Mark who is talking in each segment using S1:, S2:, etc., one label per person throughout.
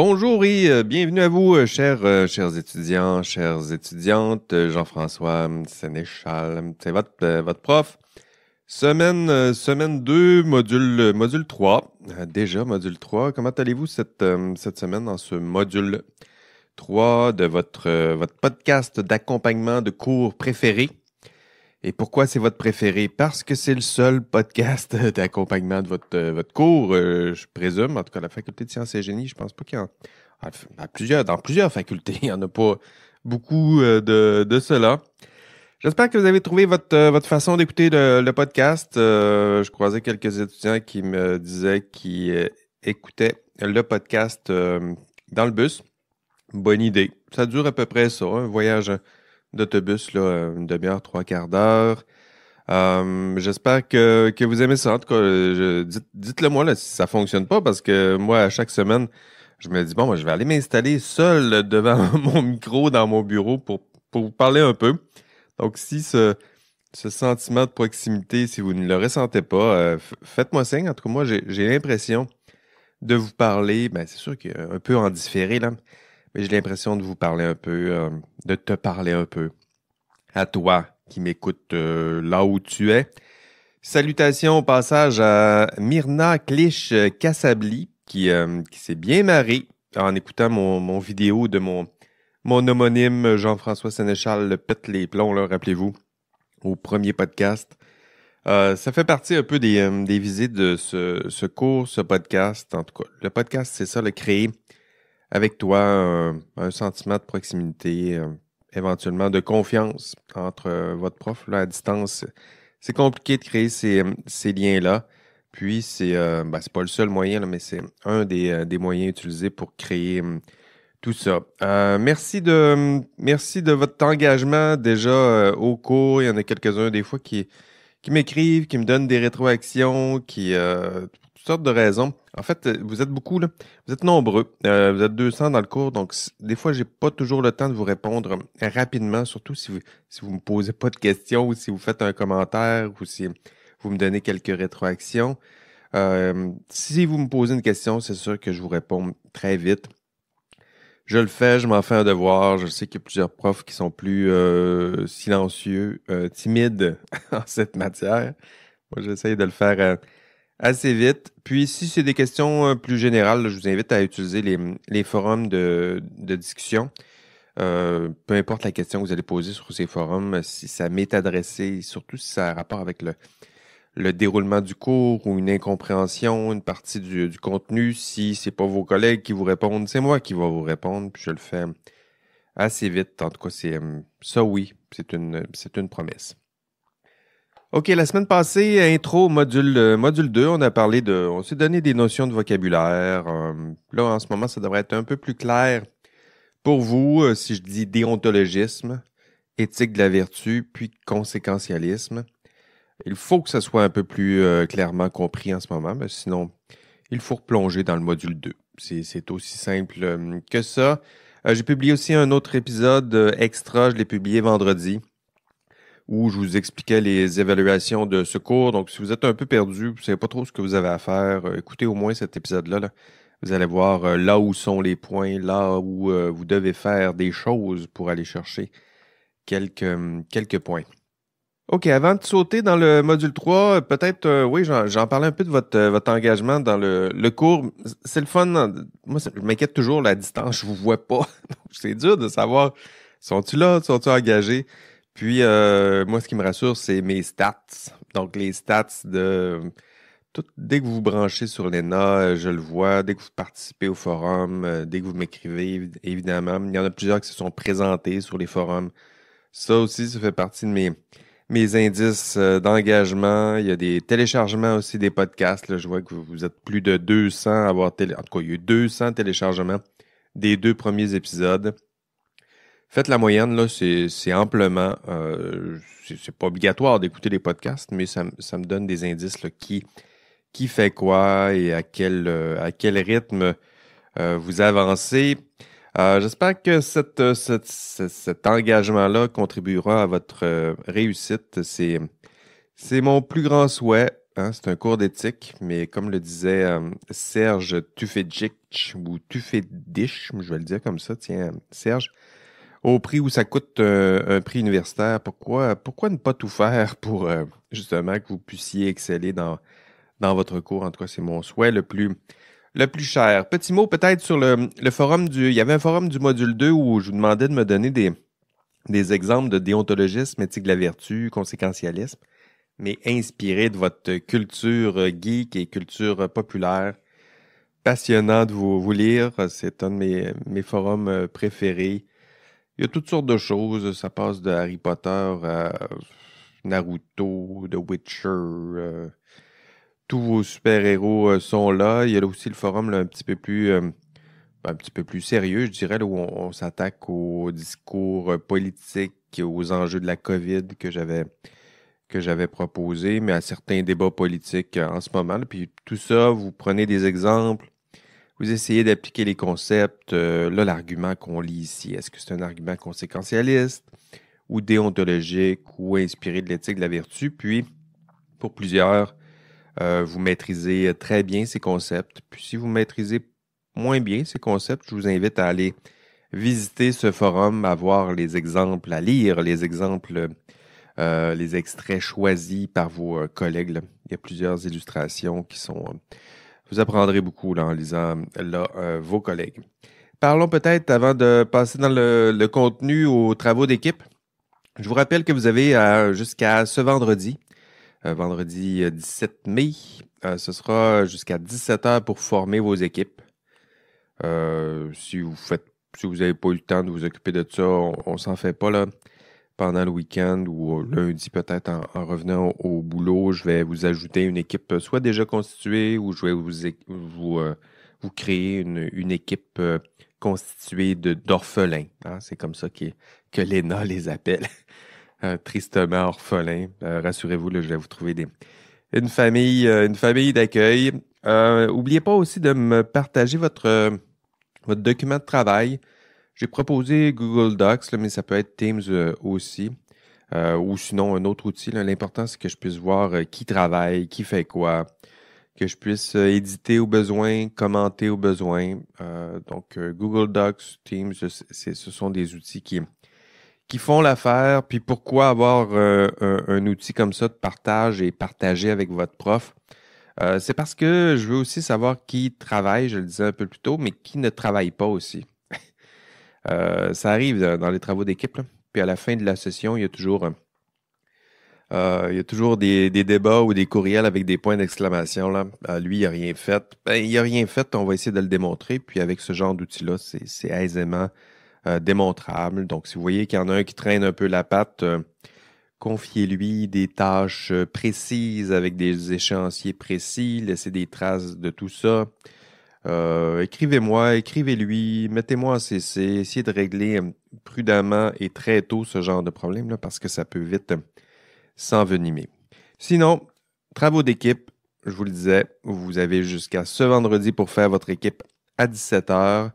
S1: Bonjour et euh, bienvenue à vous, euh, chers, euh, chers étudiants, chères étudiantes. Jean-François Sénéchal, c'est votre, votre prof. Semaine, semaine 2, module, module 3. Déjà, module 3. Comment allez-vous cette, cette semaine dans ce module 3 de votre, votre podcast d'accompagnement de cours préféré? Et pourquoi c'est votre préféré? Parce que c'est le seul podcast d'accompagnement de votre, euh, votre cours, euh, je présume. En tout cas, la faculté de sciences et génie, je pense pas qu'il y en a. plusieurs, dans plusieurs facultés, il n'y en a pas beaucoup euh, de, de cela. J'espère que vous avez trouvé votre, votre façon d'écouter le, le, podcast. je croisais quelques étudiants qui me disaient qu'ils écoutaient le podcast dans le bus. Bonne idée. Ça dure à peu près ça, un voyage d'autobus, là, une demi-heure, trois quarts d'heure. Euh, j'espère que, vous aimez ça. En tout cas, dites, le moi là, si ça fonctionne pas, parce que moi, à chaque semaine, je me dis, bon, moi, je vais aller m'installer seul devant mon micro dans mon bureau pour, vous parler un peu. Donc, si ce, sentiment de proximité, si vous ne le ressentez pas, euh, faites-moi signe. En tout cas, moi, j'ai l'impression de vous parler. Ben, c'est sûr qu'il un peu en différé, là j'ai l'impression de vous parler un peu, euh, de te parler un peu. À toi qui m'écoute euh, là où tu es. Salutations au passage à Myrna Clich-Cassabli qui, euh, qui s'est bien marrée en écoutant mon, vidéo de mon, mon homonyme Jean-François Sénéchal le pète les plombs, rappelez-vous, au premier podcast. ça fait partie un peu des, visites de ce, ce, cours, ce podcast. En tout cas, le podcast, c'est ça, le créer avec toi, un, sentiment de proximité, euh, éventuellement de confiance entre euh, votre prof là, à distance. C'est compliqué de créer ces, euh, liens-là. Puis, c'est n'est ben, pas le seul moyen, mais c'est un des, moyens utilisés pour créer hum, tout ça. merci, de, hum, merci de votre engagement déjà au cours. Il y en a quelques-uns des fois qui, qui m'écrivent, qui me donnent des rétroactions, qui, de raisons. En fait, euh, vous êtes beaucoup, Vous êtes nombreux. Euh, vous êtes 200 dans le cours. Donc, des fois, je n'ai pas toujours le temps de vous répondre rapidement, surtout si vous, si me posez pas de questions ou si vous faites un commentaire ou si vous me donnez quelques rétroactions. Euh, si vous me posez une question, c'est sûr que je vous réponds très vite. Je le fais, je m'en fais un devoir. Je sais qu'il y a plusieurs profs qui sont plus silencieux, timides en cette matière. Moi, j'essaye de le faire assez vite. Puis, si c'est des questions euh, plus générales, je vous invite à utiliser les, forums de, discussion. Euh, peu importe la question que vous allez poser sur ces forums, si ça m'est adressé, surtout si ça a rapport avec le, déroulement du cours ou une incompréhension, une partie du, contenu, si ce n'est pas vos collègues qui vous répondent, c'est moi qui vais vous répondre, puis je le fais assez vite. En tout cas, c'est euh, ça oui, c'est une promesse. OK, la semaine passée, intro module, euh, module 2, on a parlé de. On s'est donné des notions de vocabulaire. Euh, là, en ce moment, ça devrait être un peu plus clair pour vous euh, si je dis déontologisme, éthique de la vertu, puis conséquentialisme. Il faut que ça soit un peu plus clairement compris en ce moment, mais sinon, il faut replonger dans le module 2. C'est aussi simple que ça. J'ai publié aussi un autre épisode extra, je l'ai publié vendredi où je vous expliquais les évaluations de ce cours. Donc, si vous êtes un peu perdu, vous ne savez pas trop ce que vous avez à faire, euh, écoutez au moins cet épisode-là. Vous allez voir euh, là où sont les points, là où euh, vous devez faire des choses pour aller chercher quelques, hum, quelques points. OK, avant de sauter dans le module 3, peut-être, oui, j'en parlais un peu de votre, votre engagement dans le, le cours. C'est le fun. Hein, moi, je m'inquiète toujours, la distance, je vous vois pas. C'est dur de savoir, sont-ils là, sont-ils engagés? Puis, euh, moi, ce qui me rassure, c'est mes stats. Donc, les stats de. dès que vous vous branchez sur l'ENA, je le vois. Dès que vous participez au forum, euh, dès que vous m'écrivez, évidemment. Il y en a plusieurs qui se sont présentés sur les forums. Ça aussi, ça fait partie de mes, mes indices euh, d'engagement. Il y a des téléchargements aussi des podcasts. je vois que vous êtes plus de 200 à avoir En tout cas, il y a eu 200 téléchargements des deux premiers épisodes. Faites la moyenne, là, c'est amplement. Euh, Ce c'est pas obligatoire d'écouter les podcasts, mais ça, me donne des indices qui, fait quoi et à quel, euh, à quel rythme euh, vous avancez. J'espère que cet engagement-là contribuera à votre réussite. C'est mon plus grand souhait. Hein, c'est un cours d'éthique, mais comme le disait Serge Tufedjic ou Tufedish, je vais le dire comme ça, tiens, Serge, au prix où ça coûte euh, un prix universitaire, pourquoi, ne pas tout faire pour euh, justement que vous puissiez exceller dans, votre cours? En tout cas, c'est mon souhait le plus, cher. Petit mot peut-être sur le, forum du... Il y avait un forum du module 2 où je vous demandais de me donner des, exemples de déontologisme, éthique de la vertu, conséquentialisme, mais inspiré de votre culture geek et culture populaire. Passionnant de vous, vous lire. C'est un de mes forums préférés. Il y a toutes sortes de choses. Ça passe de Harry Potter à Naruto, de Witcher. Euh, tous vos super-héros euh, sont là. Il y a aussi le forum un petit peu plus. Euh, un petit peu plus sérieux, je dirais, où on, s'attaque aux discours politiques, aux enjeux de la COVID que j'avais que j'avais proposé, mais à certains débats politiques en ce moment. Puis tout ça, vous prenez des exemples, vous essayez d'appliquer les concepts. Euh, là, l'argument qu'on lit ici, est-ce que c'est un argument conséquentialiste ou déontologique ou inspiré de l'éthique de la vertu? Puis, pour plusieurs, euh, vous maîtrisez très bien ces concepts. Puis, si vous maîtrisez moins bien ces concepts, je vous invite à aller visiter ce forum, à voir les exemples, à lire les exemples, euh, les extraits choisis par vos collègues. Il y a plusieurs illustrations qui sont vous apprendrez beaucoup en lisant euh, vos collègues. Parlons peut-être, avant de passer dans le, contenu, aux travaux d'équipe. Je vous rappelle que vous avez euh, jusqu'à ce vendredi, euh, vendredi 17 mai, ce sera jusqu'à 17 h pour former vos équipes. si vous faites, si vous n'avez pas eu le temps de vous occuper de ça, on, on s'en fait pas là pendant le week-end ou lundi peut-être en, revenant au, boulot, je vais vous ajouter une équipe euh, soit déjà constituée ou je vais vous, euh, vous, créer une, équipe euh, constituée d'orphelins. Hein. C'est comme ça que l'ENA les appelle. tristement orphelins. Rassurez-vous, je vais vous trouver des, une famille, une famille d'accueil. N'oubliez pas aussi de me partager votre, votre document de travail. J'ai proposé Google Docs, mais ça peut être Teams euh, aussi. Euh, ou sinon un autre outil. L'important, c'est que je puisse voir euh, qui travaille, qui fait quoi, que je puisse éditer au besoin, commenter au besoin. donc, Google Docs, Teams, ce sont des outils qui, qui font l'affaire. Puis pourquoi avoir un, outil comme ça de partage et partager avec votre prof? c'est parce que je veux aussi savoir qui travaille, je le disais un peu plus tôt, mais qui ne travaille pas aussi. Euh, ça arrive dans les travaux d'équipe. Puis à la fin de la session, il y a toujours, euh, il y a toujours des, débats ou des courriels avec des points d'exclamation. Ah, lui, il n'a rien fait. Ben, il n'a rien fait, on va essayer de le démontrer. Puis avec ce genre d'outil-là, c'est, aisément euh, démontrable. Donc si vous voyez qu'il y en a un qui traîne un peu la patte, confiez-lui des tâches précises avec des échéanciers précis, laissez des traces de tout ça. Euh, écrivez-moi, écrivez-lui, mettez-moi en CC, essayez de régler prudemment et très tôt ce genre de problème-là parce que ça peut vite s'envenimer. Sinon, travaux d'équipe, je vous le disais, vous avez jusqu'à ce vendredi pour faire votre équipe à 17h.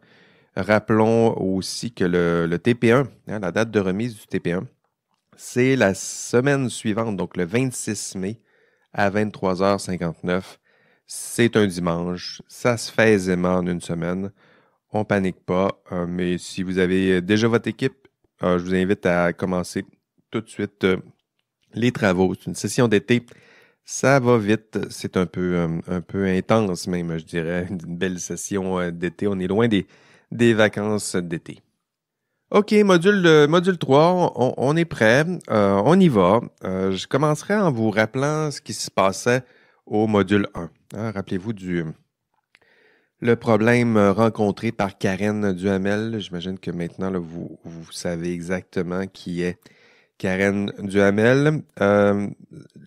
S1: Rappelons aussi que le, TP1, hein, la date de remise du TP1, c'est la semaine suivante, donc le 26 mai à 23h59. C'est un dimanche, ça se fait aisément en une semaine. On panique pas, euh, mais si vous avez euh, déjà votre équipe, euh, je vous invite à commencer tout de suite les travaux. C'est une session d'été. Ça va vite, c'est un peu, un peu intense même, je dirais. Une belle session d'été, on est loin des, des vacances d'été. OK, module, module 3, on, est prêt, on y va. je commencerai en vous rappelant ce qui se passait au module 1. Hein, rappelez-vous du le problème euh, rencontré par Karen Duhamel. J'imagine que maintenant, vous, vous savez exactement qui est Karen Duhamel. Euh,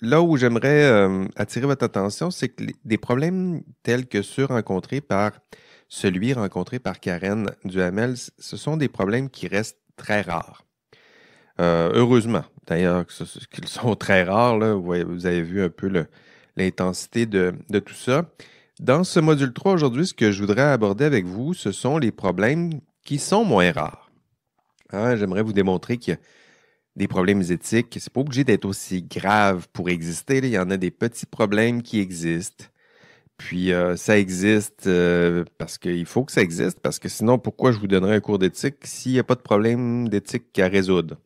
S1: là où j'aimerais euh, attirer votre attention, c'est que des problèmes tels que ceux rencontrés par celui rencontré par Karen Duhamel, ce sont des problèmes qui restent très rares. heureusement, d'ailleurs, qu'ils sont très rares. vous, avez vu un peu le, l'intensité de, tout ça. Dans ce module 3 aujourd'hui, ce que je voudrais aborder avec vous, ce sont les problèmes qui sont moins rares. Hein, j'aimerais vous démontrer qu'il y a des problèmes éthiques. C'est pas obligé d'être aussi grave pour exister. Il y en a des petits problèmes qui existent. Puis euh, ça existe euh, parce qu'il faut que ça existe, parce que sinon, pourquoi je vous donnerais un cours d'éthique s'il n'y a pas de problème d'éthique à résoudre?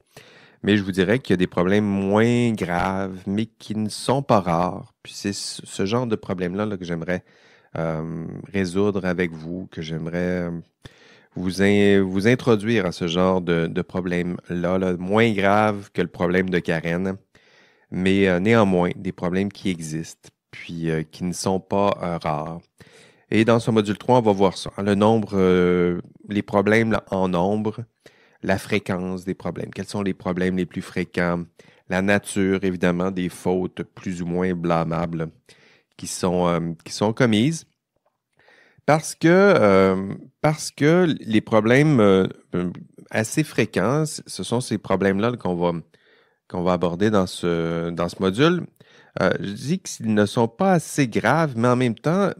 S1: Mais je vous dirais qu'il y a des problèmes moins graves, mais qui ne sont pas rares. Puis c'est ce genre de problème-là que j'aimerais euh, résoudre avec vous, que j'aimerais euh, vous, introduire à ce genre de, problème-là, moins grave que le problème de Karen, mais euh, néanmoins des problèmes qui existent, puis qui ne sont pas rares. Et dans ce module 3, on va voir ça, le nombre, les problèmes en nombre, la fréquence des problèmes, quels sont les problèmes les plus fréquents, la nature évidemment des fautes plus ou moins blâmables qui sont, euh, qui sont commises. Parce que, euh, parce que les problèmes euh, assez fréquents, ce sont ces problèmes-là qu'on va, va aborder dans ce, dans ce module. je dis qu'ils ne sont pas assez graves, mais en même temps,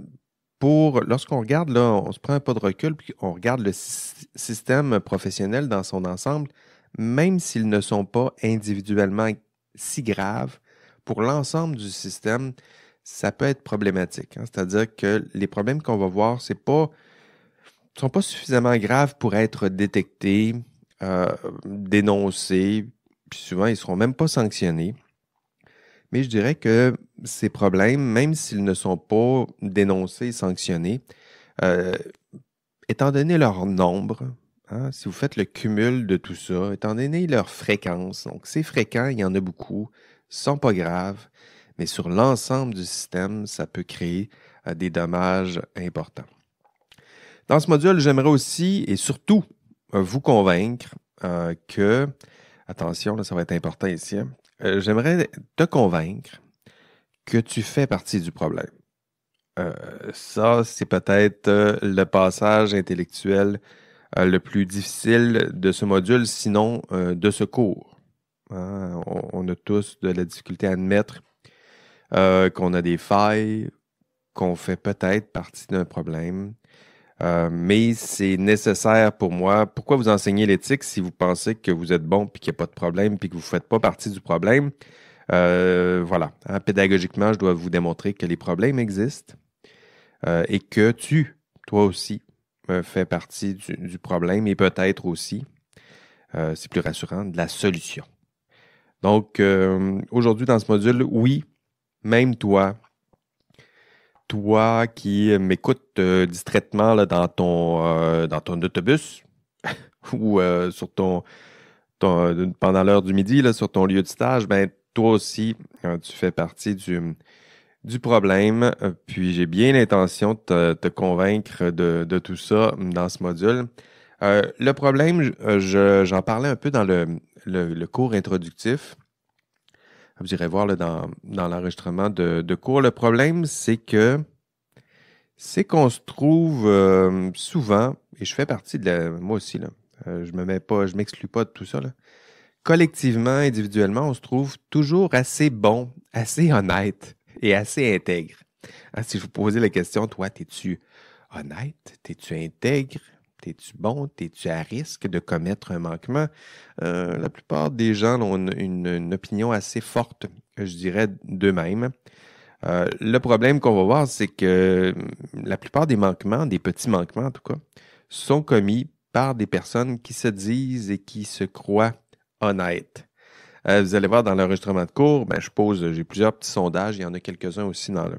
S1: lorsqu'on regarde, on se prend un pas de recul, puis on regarde le système professionnel dans son ensemble, même s'ils ne sont pas individuellement si graves, pour l'ensemble du système, ça peut être problématique. Hein. C'est-à-dire que les problèmes qu'on va voir, c'est sont pas suffisamment graves pour être détectés, euh, dénoncés, puis souvent ils ne seront même pas sanctionnés. Mais je dirais que ces problèmes, même s'ils ne sont pas dénoncés sanctionnés, euh, étant donné leur nombre, hein, si vous faites le cumul de tout ça, étant donné leur fréquence, donc c'est fréquent, il y en a beaucoup, sont pas graves, mais sur l'ensemble du système, ça peut créer euh, des dommages importants. Dans ce module, j'aimerais aussi et surtout euh, vous convaincre que, attention, là, ça va être important ici, hein, euh, j'aimerais te convaincre que tu fais partie du problème. Euh, ça, c'est peut-être euh, le passage intellectuel le plus difficile de ce module, sinon de ce cours. Hein, on, a tous de la difficulté à admettre qu'on a des failles, qu'on fait peut-être partie d'un problème, euh, mais c'est nécessaire pour moi. Pourquoi vous enseigner l'éthique si vous pensez que vous êtes bon puis qu'il n'y a pas de problème puis que vous ne faites pas partie du problème? Euh, voilà. Hein, pédagogiquement, je dois vous démontrer que les problèmes existent euh, et que tu, toi aussi, fais partie du, du problème et peut-être aussi, c'est plus rassurant, de la solution. Donc, aujourd'hui, dans ce module, oui, même toi, toi qui euh, m'écoutes euh, distraitement dans, ton, euh, dans ton autobus ou sur pendant l'heure du midi sur ton lieu de stage, ben, toi aussi, hein, tu fais partie du, problème. Puis j'ai bien l'intention de te, convaincre de, tout ça dans ce module. le problème, j'en parlais un peu dans le cours introductif vous irez voir là, dans, l'enregistrement de, cours. Le problème, c'est que c'est qu'on se trouve euh, souvent, et je fais partie de la. Moi aussi, là, euh, je me mets pas, je m'exclus pas de tout ça. Collectivement, individuellement, on se trouve toujours assez bon, assez honnête et assez intègre. Ah, si je vous posais la question, toi, t'es-tu honnête? es tu intègre? T'es-tu bon? T'es-tu à risque de commettre un manquement? Euh, la plupart des gens ont une, opinion assez forte, je dirais, d'eux-mêmes. Euh, le problème qu'on va voir, c'est que mm, la plupart des manquements, des petits manquements en tout cas, sont commis par des personnes qui se disent et qui se croient honnêtes. Euh, vous allez voir dans l'enregistrement de cours, ben, je pose, j'ai plusieurs petits sondages, il y en a quelques-uns aussi dans le,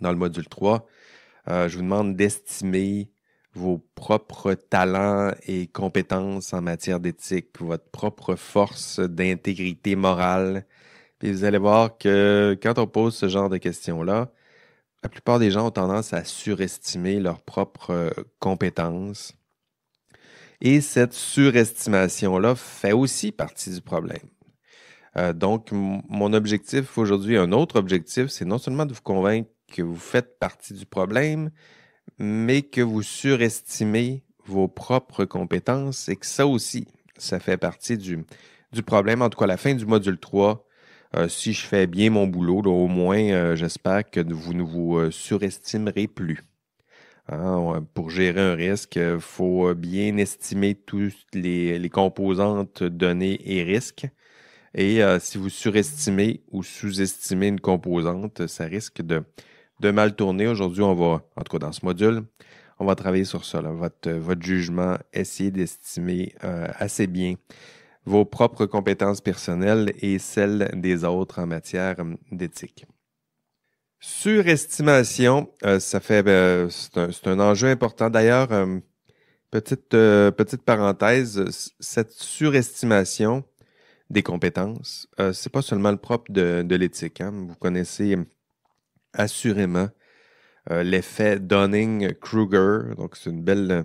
S1: dans le module 3. je vous demande d'estimer vos propres talents et compétences en matière d'éthique, votre propre force d'intégrité morale. Et vous allez voir que quand on pose ce genre de questions-là, la plupart des gens ont tendance à surestimer leurs propres euh, compétences. Et cette surestimation-là fait aussi partie du problème. Euh, donc, mon objectif aujourd'hui, un autre objectif, c'est non seulement de vous convaincre que vous faites partie du problème, mais que vous surestimez vos propres compétences et que ça aussi, ça fait partie du, problème. En tout cas, à la fin du module 3, euh, si je fais bien mon boulot, au moins, euh, j'espère que vous ne vous euh, surestimerez plus. Hein, pour gérer un risque, il faut bien estimer toutes les, les composantes données et risques. Et si vous surestimez ou sous-estimez une composante, ça risque de, de mal tourner. Aujourd'hui, on va, en tout cas dans ce module, on va travailler sur ça, euh, votre, jugement, essayer d'estimer euh, assez bien vos propres compétences personnelles et celles des autres en matière hum, d'éthique. Surestimation, euh, ça fait ben, c'est un, enjeu important. D'ailleurs, hum, petite, petite parenthèse, cette surestimation des compétences, c'est pas seulement le propre de, l'éthique. Hein. Vous connaissez hum, assurément. Euh, l'effet Dunning-Kruger, donc c'est une belle... Euh,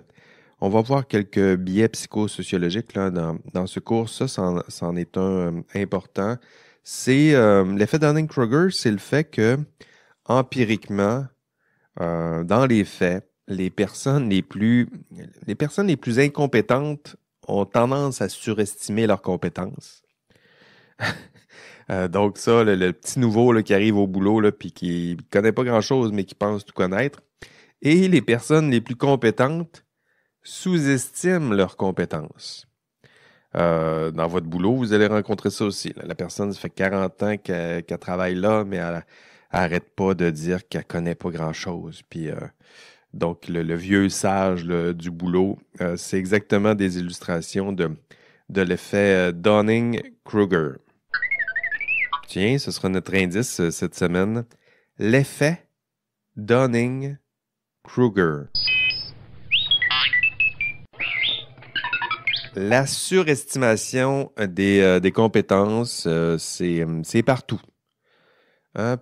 S1: on va voir quelques biais psychosociologiques là, dans, ce cours. Ça, c'en est un euh, important. C'est l'effet Dunning-Kruger, c'est le fait que, empiriquement, dans les faits, les personnes les plus, les personnes les plus incompétentes ont tendance à surestimer leurs compétences. Euh, donc ça, le, petit nouveau qui arrive au boulot, puis qui ne connaît pas grand-chose, mais qui pense tout connaître. Et les personnes les plus compétentes sous-estiment leurs compétences. Euh, dans votre boulot, vous allez rencontrer ça aussi. La personne, ça fait 40 ans qu'elle travaille là, mais elle n'arrête pas de dire qu'elle ne connaît pas grand-chose. Puis... Euh, donc, le, vieux sage du boulot, c'est exactement des illustrations de, de l'effet Donning-Kruger. Tiens, ce sera notre indice euh, cette semaine. L'effet Dunning-Kruger. La surestimation euh, euh, des, compétences, c'est partout. Hein,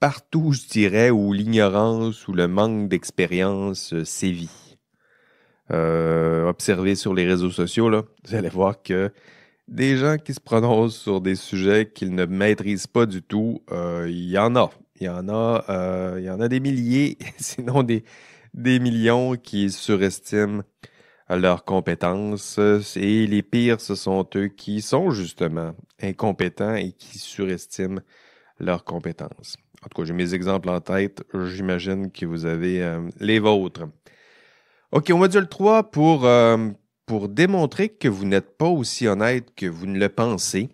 S1: partout, je dirais, où l'ignorance ou le manque d'expérience sévit. observez sur les réseaux sociaux, là, vous allez voir que des gens qui se prononcent sur des sujets qu'ils ne maîtrisent pas du tout, euh, il y en a. Il y en a, euh, il y en a des milliers, sinon des, des millions qui surestiment leurs compétences. Et les pires, ce sont eux qui sont justement incompétents et qui surestiment leurs compétences. En tout cas, j'ai mes exemples en tête. J'imagine que vous avez euh, les vôtres. OK, au module 3 pour pour démontrer que vous n'êtes pas aussi honnête que vous ne le pensez,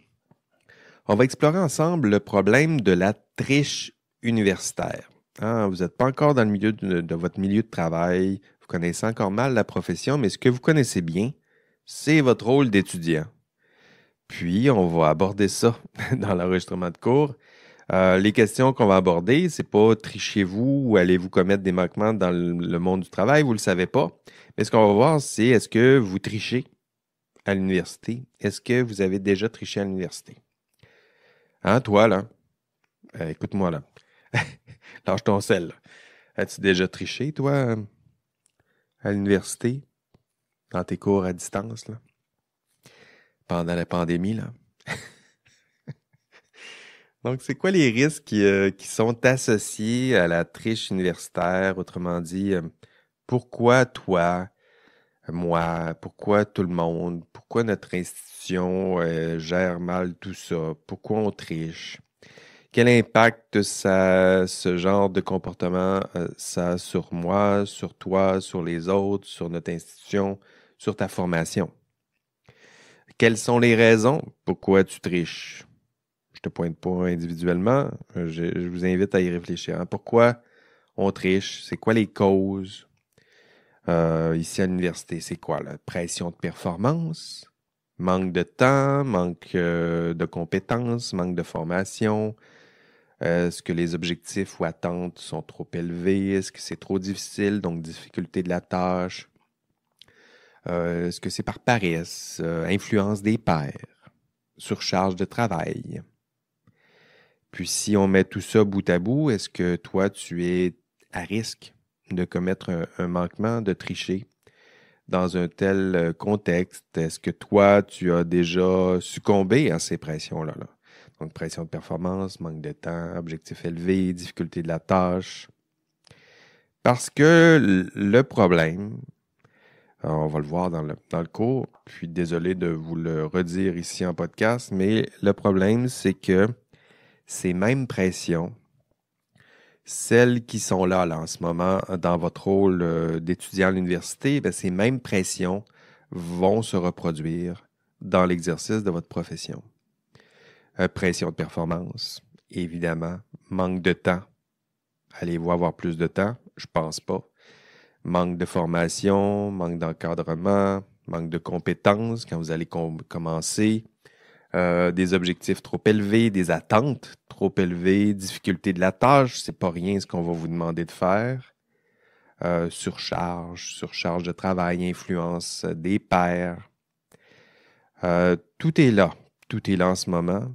S1: on va explorer ensemble le problème de la triche universitaire. Hein, vous n'êtes pas encore dans le milieu de, votre milieu de travail, vous connaissez encore mal la profession, mais ce que vous connaissez bien, c'est votre rôle d'étudiant. Puis, on va aborder ça dans l'enregistrement de cours euh, les questions qu'on va aborder, c'est pas trichez-vous ou allez-vous commettre des manquements dans le monde du travail, vous le savez pas. Mais ce qu'on va voir, c'est est-ce que vous trichez à l'université? Est-ce que vous avez déjà triché à l'université? Hein, toi, là? Euh, écoute-moi, là. Lâche ton sel. As-tu déjà triché, toi, à l'université? Dans tes cours à distance, là? Pendant la pandémie, là? Donc, c'est quoi les risques euh, qui, sont associés à la triche universitaire? Autrement dit, euh, pourquoi toi, moi, pourquoi tout le monde, pourquoi notre institution euh, gère mal tout ça, pourquoi on triche? Quel impact ce genre de comportement ça a sur moi, sur toi, sur les autres, sur notre institution, sur ta formation? Quelles sont les raisons pourquoi tu triches? Point de pas individuellement. Euh, je, vous invite à y réfléchir. Hein. Pourquoi on triche? C'est quoi les causes? Euh, ici à l'université, c'est quoi? La pression de performance? Manque de temps, manque euh, de compétences, manque de formation, est-ce que les objectifs ou attentes sont trop élevés? Est-ce que c'est trop difficile? Donc, difficulté de la tâche. est-ce que c'est par paresse, influence des pairs, surcharge de travail? Puis si on met tout ça bout à bout, est-ce que toi, tu es à risque de commettre un, manquement, de tricher dans un tel euh, contexte? Est-ce que toi, tu as déjà succombé à ces pressions-là? Donc, pression de performance, manque de temps, objectif élevé, difficulté de la tâche. Parce que le problème, euh, on va le voir dans le, dans le cours, puis désolé de vous le redire ici en podcast, mais le problème, c'est que ces mêmes pressions, celles qui sont là, en ce moment dans votre rôle euh, d'étudiant à l'université, ben, ces mêmes pressions vont se reproduire dans l'exercice de votre profession. Euh, pression de performance, évidemment. Manque de temps. Allez-vous avoir plus de temps? Je ne pense pas. Manque de formation, manque d'encadrement, manque de compétences quand vous allez commencer. Euh, des objectifs trop élevés, des attentes trop élevées, difficulté de la tâche, c'est pas rien ce qu'on va vous demander de faire. Euh, surcharge, surcharge de travail, influence des pairs. Euh, tout est là, tout est là en ce moment,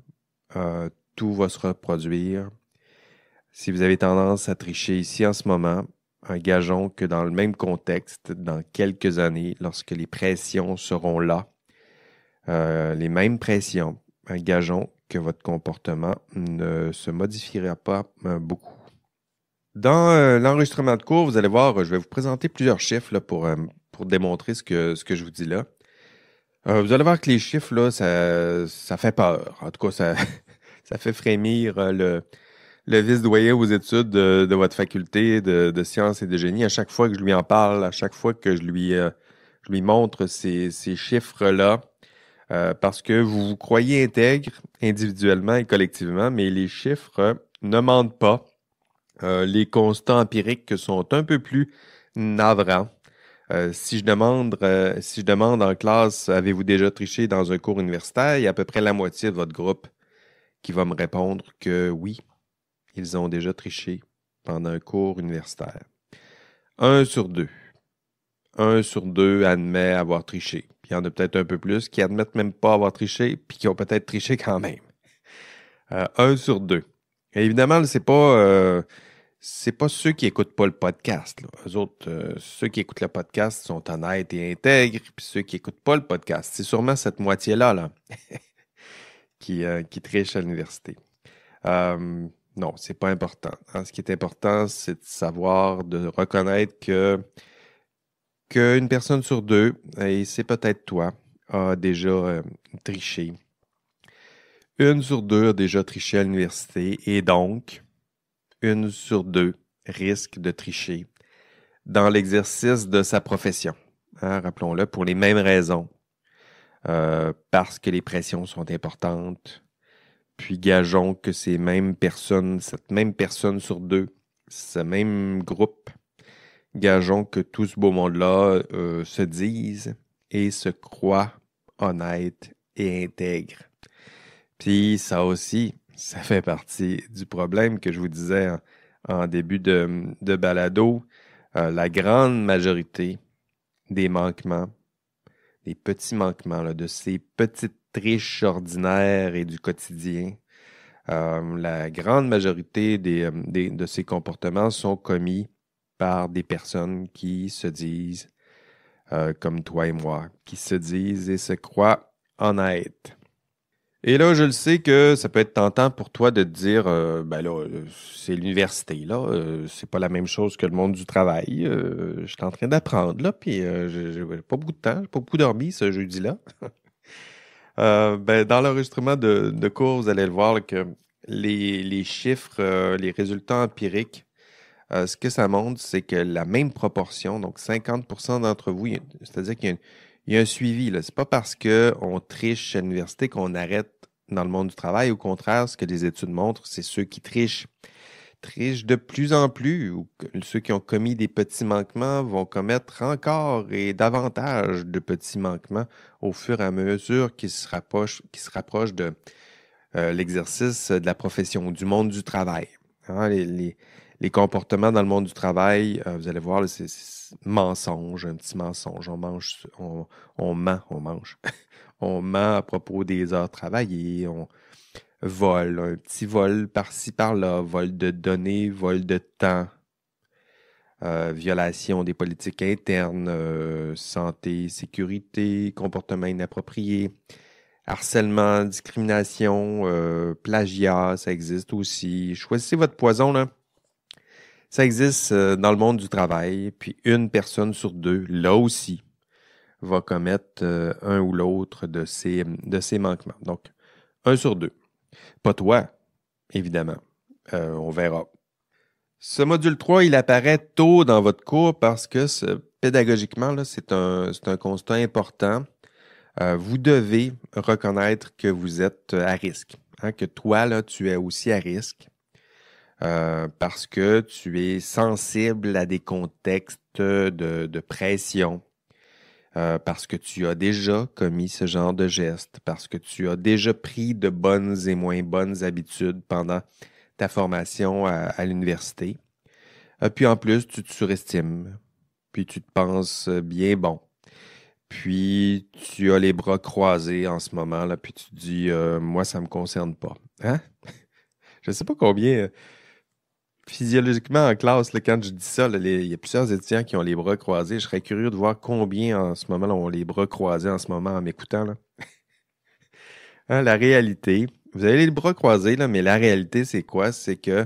S1: tout va se reproduire. Si vous avez tendance à tricher ici en ce moment, engageons hein, que dans le même contexte, dans quelques années, lorsque les pressions seront là, euh, les mêmes pressions, gageons que votre comportement ne se modifiera pas euh, beaucoup. Dans euh, l'enregistrement de cours, vous allez voir, je vais vous présenter plusieurs chiffres pour, pour démontrer ce que, ce que je vous dis là. vous allez voir que les chiffres, là, ça, fait peur. En tout cas, ça, fait frémir le, vice-doyen aux études de, votre faculté de, sciences et de génie. À chaque fois que je lui en parle, à chaque fois que je lui, lui montre ces chiffres-là, euh, parce que vous vous croyez intègre individuellement et collectivement, mais les chiffres ne mentent pas. Euh, les constats empiriques sont un peu plus navrants. Euh, si, je demande, si je demande en classe, avez-vous déjà triché dans un cours universitaire, il y a à peu près la moitié de votre groupe qui va me répondre que oui, ils ont déjà triché pendant un cours universitaire. Un sur deux. Un sur deux admet avoir triché il y en a peut-être un peu plus, qui admettent même pas avoir triché, puis qui ont peut-être triché quand même. Euh, un sur deux. évidemment, c'est pas euh, c'est pas ceux qui écoutent pas le podcast. Eux autres, euh, ceux qui écoutent le podcast sont honnêtes et intègres, puis ceux qui écoutent pas le podcast, c'est sûrement cette moitié-là là, qui, qui triche à l'université. non, c'est pas important. Hein, ce qui est important, c'est de savoir, de reconnaître que une personne sur deux, et c'est peut-être toi, a déjà euh, triché. Une sur deux a déjà triché à l'université et donc une sur deux risque de tricher dans l'exercice de sa profession. Hein, rappelons-le, pour les mêmes raisons. Euh, parce que les pressions sont importantes. Puis gageons que ces mêmes personnes, cette même personne sur deux, ce même groupe Gageons que tout ce beau monde-là euh, se dise et se croit honnête et intègre. Puis ça aussi, ça fait partie du problème que je vous disais en, début de, balado. Euh, la grande majorité des manquements, des petits manquements, de ces petites triches ordinaires et du quotidien, euh, la grande majorité de ces comportements sont commis par des personnes qui se disent euh, comme toi et moi, qui se disent et se croient honnêtes. Et là, je le sais que ça peut être tentant pour toi de te dire, euh, ben là, euh, c'est l'université, là, c'est pas la même chose que le monde du travail. je suis en train d'apprendre, là, puis j'ai pas beaucoup de temps, j'ai pas beaucoup dormi ce jeudi-là. ben, dans l'enregistrement de, cours, vous allez le voir que les chiffres, les résultats empiriques euh, ce que ça montre, c'est que la même proportion, donc 50 d'entre vous, c'est-à-dire qu'il y, a un suivi. Ce n'est pas parce qu'on triche à l'université qu'on arrête dans le monde du travail. Au contraire, ce que les études montrent, c'est ceux qui trichent trichent de plus en plus, ou ceux qui ont commis des petits manquements vont commettre encore et davantage de petits manquements au fur et à mesure qu'ils se rapprochent, se de euh, l'exercice de la profession, du monde du travail. Hein, les, les comportements dans le monde du travail, euh, vous allez voir, c'est mensonge, un petit mensonge. On mange, on, ment, on mange. on ment à propos des heures travaillées, on vole, un petit vol par-ci, par-là, vol de données, vol de temps, euh, violation des politiques internes, euh, santé, sécurité, comportement inapproprié, harcèlement, discrimination, plagiat, ça existe aussi. Choisissez votre poison, là. Ça existe euh, dans le monde du travail, puis une personne sur deux, là aussi, va commettre euh, un ou l'autre de ces, de ces manquements. Donc, un sur deux. Pas toi, évidemment. Euh, on verra. Ce module 3, il apparaît tôt dans votre cours parce que pédagogiquement, c'est un, constat important. vous devez reconnaître que vous êtes à risque, hein, que toi, là, tu es aussi à risque. Euh, parce que tu es sensible à des contextes de, pression, euh, parce que tu as déjà commis ce genre de geste, parce que tu as déjà pris de bonnes et moins bonnes habitudes pendant ta formation à, l'université. Euh, puis en plus, tu te surestimes, puis tu te penses bien bon. Puis tu as les bras croisés en ce moment, là, puis tu te dis, moi, ça ne me concerne pas. Hein? Je ne sais pas combien physiologiquement en classe, quand je dis ça, il y a plusieurs étudiants qui ont les bras croisés. Je serais curieux de voir combien en ce moment ont les bras croisés en ce moment en m'écoutant. Hein, la réalité, vous avez les bras croisés, mais la réalité, c'est quoi? C'est que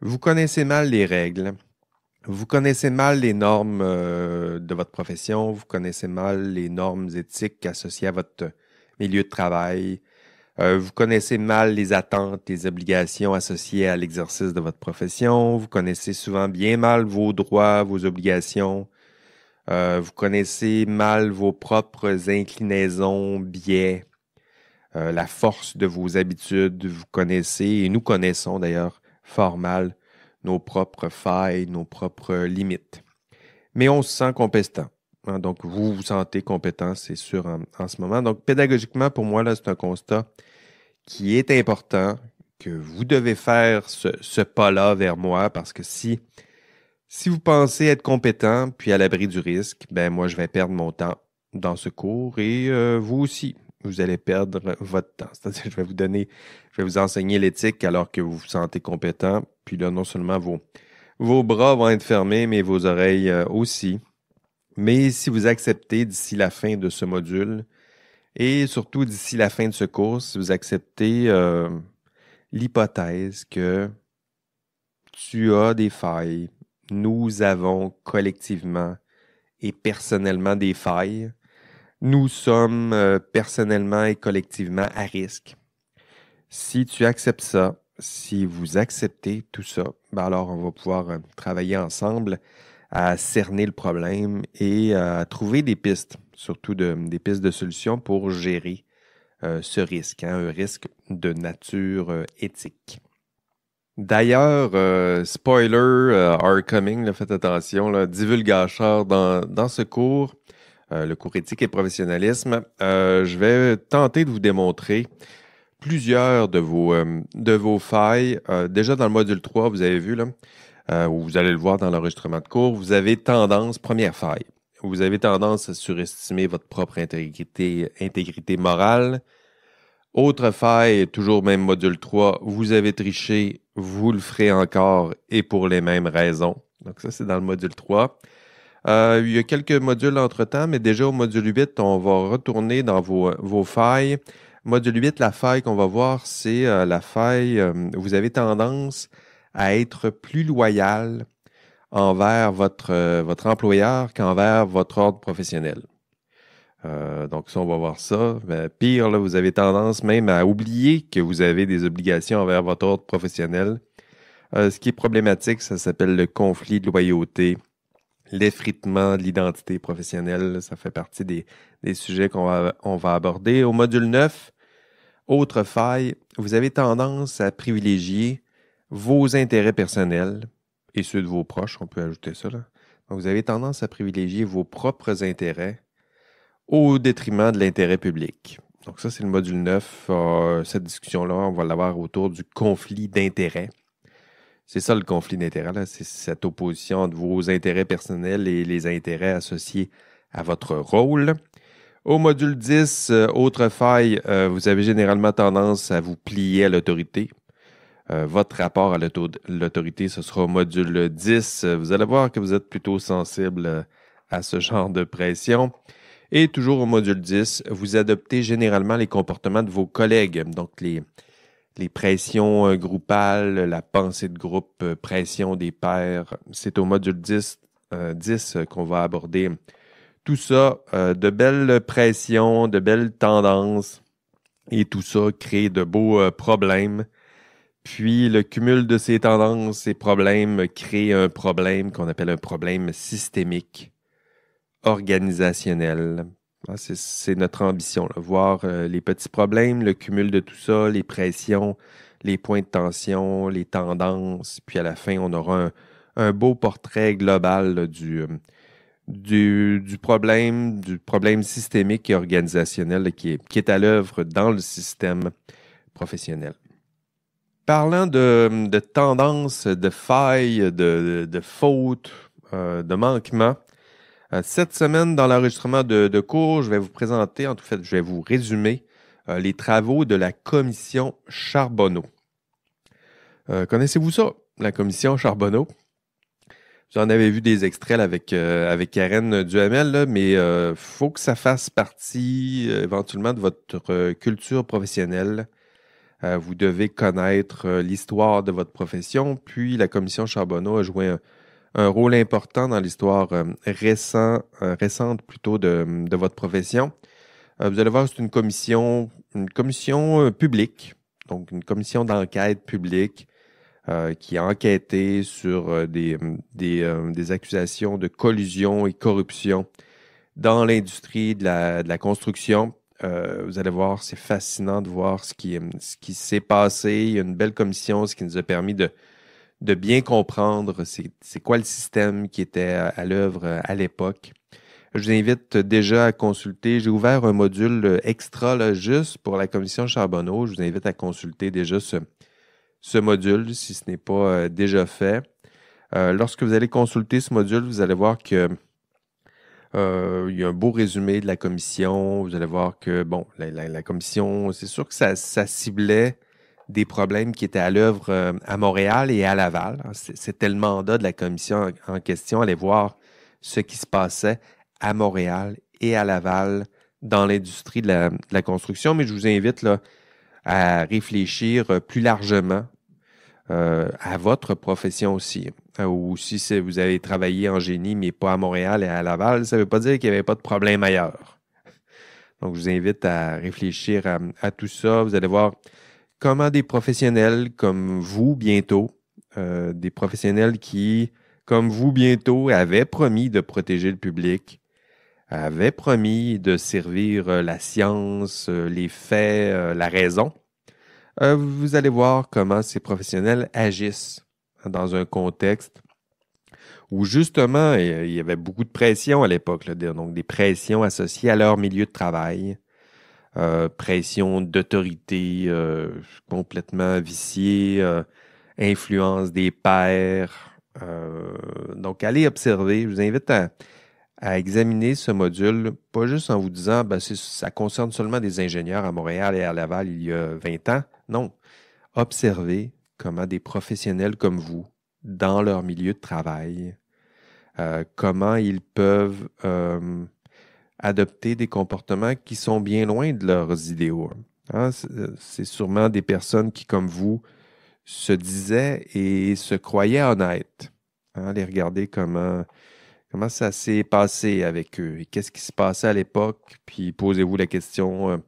S1: vous connaissez mal les règles, vous connaissez mal les normes euh, de votre profession, vous connaissez mal les normes éthiques associées à votre milieu de travail, euh, vous connaissez mal les attentes, les obligations associées à l'exercice de votre profession. Vous connaissez souvent bien mal vos droits, vos obligations. Euh, vous connaissez mal vos propres inclinaisons, biais, euh, la force de vos habitudes. Vous connaissez, et nous connaissons d'ailleurs fort mal, nos propres failles, nos propres limites. Mais on se sent compétent. Hein, donc, vous vous sentez compétent, c'est sûr, en, ce moment. Donc, pédagogiquement, pour moi, là, c'est un constat qui est important, que vous devez faire ce, pas-là vers moi, parce que si, vous pensez être compétent, puis à l'abri du risque, ben moi, je vais perdre mon temps dans ce cours et euh, vous aussi, vous allez perdre votre temps. C'est-à-dire, je vais vous donner, je vais vous enseigner l'éthique alors que vous vous sentez compétent, puis là, non seulement vos, vos bras vont être fermés, mais vos oreilles euh, aussi. Mais si vous acceptez d'ici la fin de ce module et surtout d'ici la fin de ce cours, si vous acceptez euh, l'hypothèse que tu as des failles, nous avons collectivement et personnellement des failles, nous sommes euh, personnellement et collectivement à risque. Si tu acceptes ça, si vous acceptez tout ça, ben alors on va pouvoir euh, travailler ensemble à cerner le problème et à trouver des pistes, surtout des pistes de solutions pour gérer euh, ce risque, hein, un risque de nature euh, éthique. D'ailleurs, euh, spoiler, are coming, faites attention, là, dans, dans ce cours, le cours éthique et professionnalisme, je vais tenter de vous démontrer plusieurs de vos, de vos failles. déjà dans le module 3, vous avez vu, là, euh, vous allez le voir dans l'enregistrement de cours, vous avez tendance, première faille, vous avez tendance à surestimer votre propre intégrité, intégrité morale. Autre faille, toujours même module 3, vous avez triché, vous le ferez encore et pour les mêmes raisons. Donc ça, c'est dans le module 3. Euh, il y a quelques modules entre-temps, mais déjà au module 8, on va retourner dans vos, vos failles. Module 8, la faille qu'on va voir, c'est euh, la faille, vous avez tendance à être plus loyal envers votre, euh, votre employeur qu'envers votre ordre professionnel. Euh, donc, ça, on va voir ça. pire, là, vous avez tendance même à oublier que vous avez des obligations envers votre ordre professionnel. Euh, ce qui est problématique, ça s'appelle le conflit de loyauté, l'effritement de l'identité professionnelle. Ça fait partie des, sujets qu'on va, on va aborder. Au module 9, autre faille, vous avez tendance à privilégier vos intérêts personnels et ceux de vos proches, on peut ajouter ça. Donc, vous avez tendance à privilégier vos propres intérêts au détriment de l'intérêt public. Donc ça, c'est le module 9. Euh, cette discussion-là, on va l'avoir autour du conflit d'intérêts. C'est ça le conflit d'intérêts, c'est cette opposition de vos intérêts personnels et les intérêts associés à votre rôle. Au module 10, euh, autre faille, euh, vous avez généralement tendance à vous plier à l'autorité, euh, votre rapport à l'autorité, ce sera au module 10. Vous allez voir que vous êtes plutôt sensible euh, à ce genre de pression. Et toujours au module 10, vous adoptez généralement les comportements de vos collègues, donc les, pressions euh, groupales, la pensée de groupe, pression des pairs. C'est au module 10, qu'on va aborder tout ça, de belles pressions, de belles tendances, et tout ça crée de beaux problèmes. Puis le cumul de ces tendances ces problèmes crée un problème qu'on appelle un problème systémique, organisationnel. Ah, c'est notre ambition, voir euh, les petits problèmes, le cumul de tout ça, les pressions, les points de tension, les tendances. Puis à la fin, on aura un, beau portrait global euh, du, problème, du problème systémique et organisationnel qui, est, qui est à l'œuvre dans le système professionnel. Parlant de, tendances, de failles, de, fautes, euh, de manquements, euh, cette semaine, dans l'enregistrement de, cours, je vais vous présenter, en tout fait, je vais vous résumer euh, les travaux de la commission Charbonneau. Connaissez-vous ça, la commission Charbonneau? Vous en avez vu des extraits avec, avec Karen Duhamel, mais il faut que ça fasse partie éventuellement de votre culture professionnelle euh, vous devez connaître euh, l'histoire de votre profession. Puis la commission Charbonneau a joué un, rôle important dans l'histoire euh, récent, récente plutôt de, votre profession. vous allez voir, c'est une commission, une commission publique, donc une commission d'enquête publique qui a enquêté sur des, accusations de collusion et corruption dans l'industrie de la construction. Euh, vous allez voir, c'est fascinant de voir ce qui, s'est passé. Il y a une belle commission, ce qui nous a permis de, bien comprendre c'est quoi le système qui était à, l'œuvre euh, à l'époque. Je vous invite déjà à consulter. J'ai ouvert un module euh, extra là, juste pour la commission Charbonneau. Je vous invite à consulter déjà ce, module si ce n'est pas déjà fait. lorsque vous allez consulter ce module, vous allez voir que euh, il y a un beau résumé de la commission. Vous allez voir que, bon, la, commission, c'est sûr que ça, ciblait des problèmes qui étaient à l'œuvre euh, à Montréal et à Laval. Hein. C'était le mandat de la commission en question, aller voir ce qui se passait à Montréal et à Laval dans l'industrie de, la, construction. Mais je vous invite à réfléchir euh, plus largement à votre profession aussi ou si vous avez travaillé en génie, mais pas à Montréal et à Laval, ça ne veut pas dire qu'il n'y avait pas de problème ailleurs. Donc, je vous invite à réfléchir à, tout ça. Vous allez voir comment des professionnels comme vous bientôt, euh, des professionnels qui, comme vous bientôt, avaient promis de protéger le public, avaient promis de servir euh, la science, euh, les faits, la raison, vous allez voir comment ces professionnels agissent dans un contexte où justement, il y avait beaucoup de pression à l'époque, donc des pressions associées à leur milieu de travail, euh, pression d'autorité euh, complètement viciée, euh, influence des pairs. donc, allez observer. Je vous invite à, examiner ce module, pas juste en vous disant ben, ça concerne seulement des ingénieurs à Montréal et à Laval il y a 20 ans. Non. Observez, comment des professionnels comme vous, dans leur milieu de travail, euh, comment ils peuvent euh, adopter des comportements qui sont bien loin de leurs idéaux. Hein? Hein, euh, c'est sûrement des personnes qui, comme vous, se disaient et se croyaient honnêtes. Hein? Les regarder comment, comment ça s'est passé avec eux et qu'est-ce qui se passait à l'époque, puis posez-vous la question,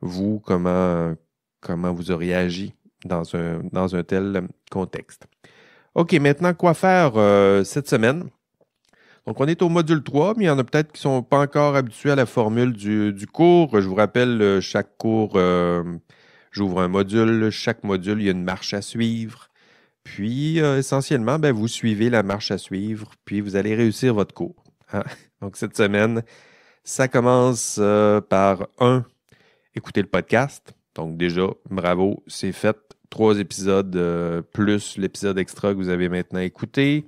S1: vous, comment, comment vous auriez agi dans un, tel euh, contexte. OK, maintenant, quoi faire euh, cette semaine? Donc, on est au module 3, mais il y en a peut-être qui ne sont pas encore habitués à la formule du, cours. Je vous rappelle, euh, chaque cours, j'ouvre un module. Chaque module, il y a une marche à suivre. Puis, essentiellement, ben, vous suivez la marche à suivre, puis vous allez réussir votre cours. Hein? Donc, cette semaine, ça commence par 1. Écoutez le podcast. Donc déjà, bravo, c'est fait. Trois épisodes euh, plus l'épisode extra que vous avez maintenant écouté.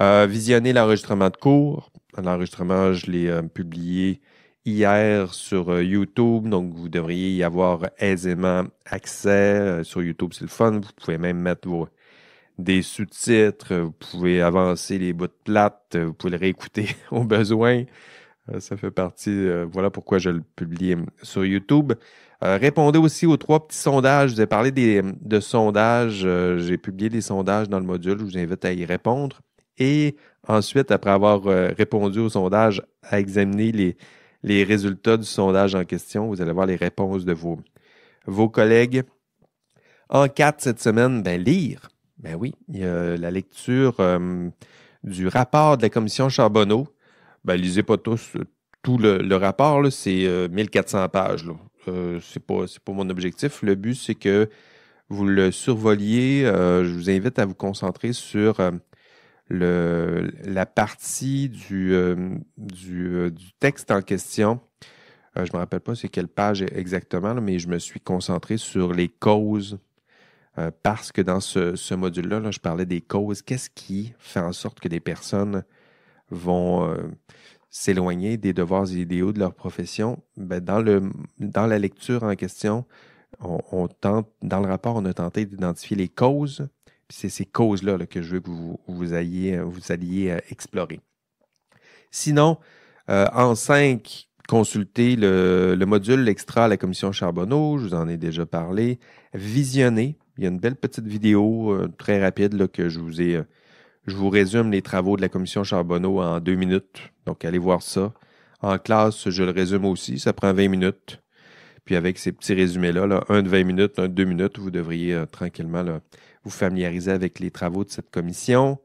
S1: Euh, visionnez l'enregistrement de cours. L'enregistrement, je l'ai euh, publié hier sur YouTube, donc vous devriez y avoir aisément accès. sur YouTube, c'est le fun. Vous pouvez même mettre des sous-titres, vous pouvez avancer les bouts de plate, vous pouvez les réécouter au besoin. Ça fait partie, voilà pourquoi je le publie sur YouTube. Euh, répondez aussi aux trois petits sondages. Je vous ai parlé de sondages. Euh, j'ai publié des sondages dans le module. Je vous invite à y répondre. Et ensuite, après avoir euh, répondu au sondage, à examiner les, résultats du sondage en question. Vous allez voir les réponses de vos, vos collègues. En quatre cette semaine, ben, lire. Ben oui, il y a la lecture du rapport de la commission Charbonneau. Ben, lisez pas tous tout le, rapport, c'est 1400 pages. Là. Euh, c'est pas, pas mon objectif. Le but, c'est que vous le survoliez. Euh, je vous invite à vous concentrer sur euh, le, la partie du, du, texte en question. je ne me rappelle pas c'est quelle page exactement, mais je me suis concentré sur les causes. parce que dans ce, module là, je parlais des causes. Qu'est-ce qui fait en sorte que des personnes vont s'éloigner des devoirs idéaux de leur profession, ben, dans, le, dans la lecture en question, on, tente, dans le rapport, on a tenté d'identifier les causes, c'est ces causes-là que je veux que vous, vous, alliez, vous alliez euh, explorer. Sinon, euh, en 5, consulter le, module extra à la commission Charbonneau, je vous en ai déjà parlé. Visionner. il y a une belle petite vidéo euh, très rapide que je vous ai je vous résume les travaux de la commission Charbonneau en deux minutes. Donc, allez voir ça. En classe, je le résume aussi. Ça prend 20 minutes. Puis avec ces petits résumés-là, là, un de 20 minutes, un de 2 minutes, vous devriez euh, tranquillement vous familiariser avec les travaux de cette commission.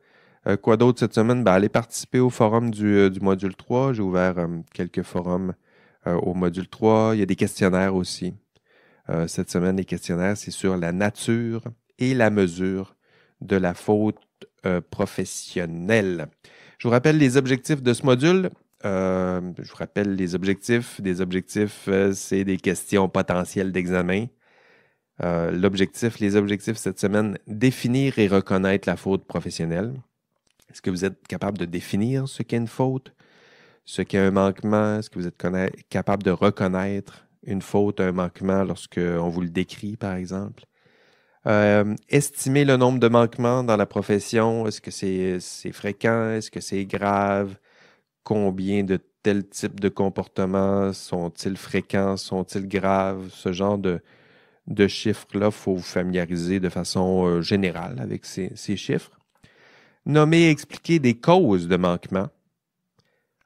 S1: Euh, quoi d'autre cette semaine? Ben, allez participer au forum du, euh, du module 3. J'ai ouvert quelques forums au module 3. Il y a des questionnaires aussi. cette semaine, les questionnaires, c'est sur la nature et la mesure de la faute euh, professionnelle. Je vous rappelle les objectifs de ce module. Euh, je vous rappelle les objectifs. Des objectifs, euh, c'est des questions potentielles d'examen. L'objectif, les objectifs cette semaine, définir et reconnaître la faute professionnelle. Est-ce que vous êtes capable de définir ce qu'est une faute, ce qu'est un manquement? Est-ce que vous êtes capable de reconnaître une faute, un manquement lorsqu'on vous le décrit, par exemple? Euh, estimer le nombre de manquements dans la profession, est-ce que c'est fréquent, est-ce que c'est grave, combien de tels types de comportements sont-ils fréquents, sont-ils graves, ce genre de, chiffres-là, il faut vous familiariser de façon euh, générale avec ces, chiffres. Nommer et expliquer des causes de manquements. »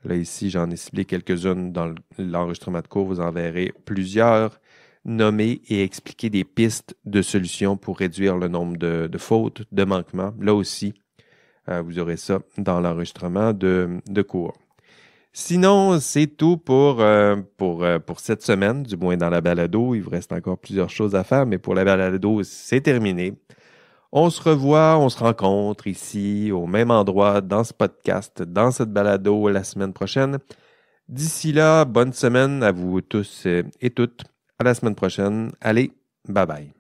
S1: Là, ici, j'en ai ciblé quelques-unes dans l'enregistrement de cours, vous en verrez plusieurs nommer et expliquer des pistes de solutions pour réduire le nombre de, fautes, de manquements. Là aussi, euh, vous aurez ça dans l'enregistrement de, cours. Sinon, c'est tout pour, euh, pour, euh, pour cette semaine, du moins dans la balado. Il vous reste encore plusieurs choses à faire, mais pour la balado, c'est terminé. On se revoit, on se rencontre ici, au même endroit, dans ce podcast, dans cette balado la semaine prochaine. D'ici là, bonne semaine à vous tous et toutes. À la semaine prochaine. Allez, bye bye.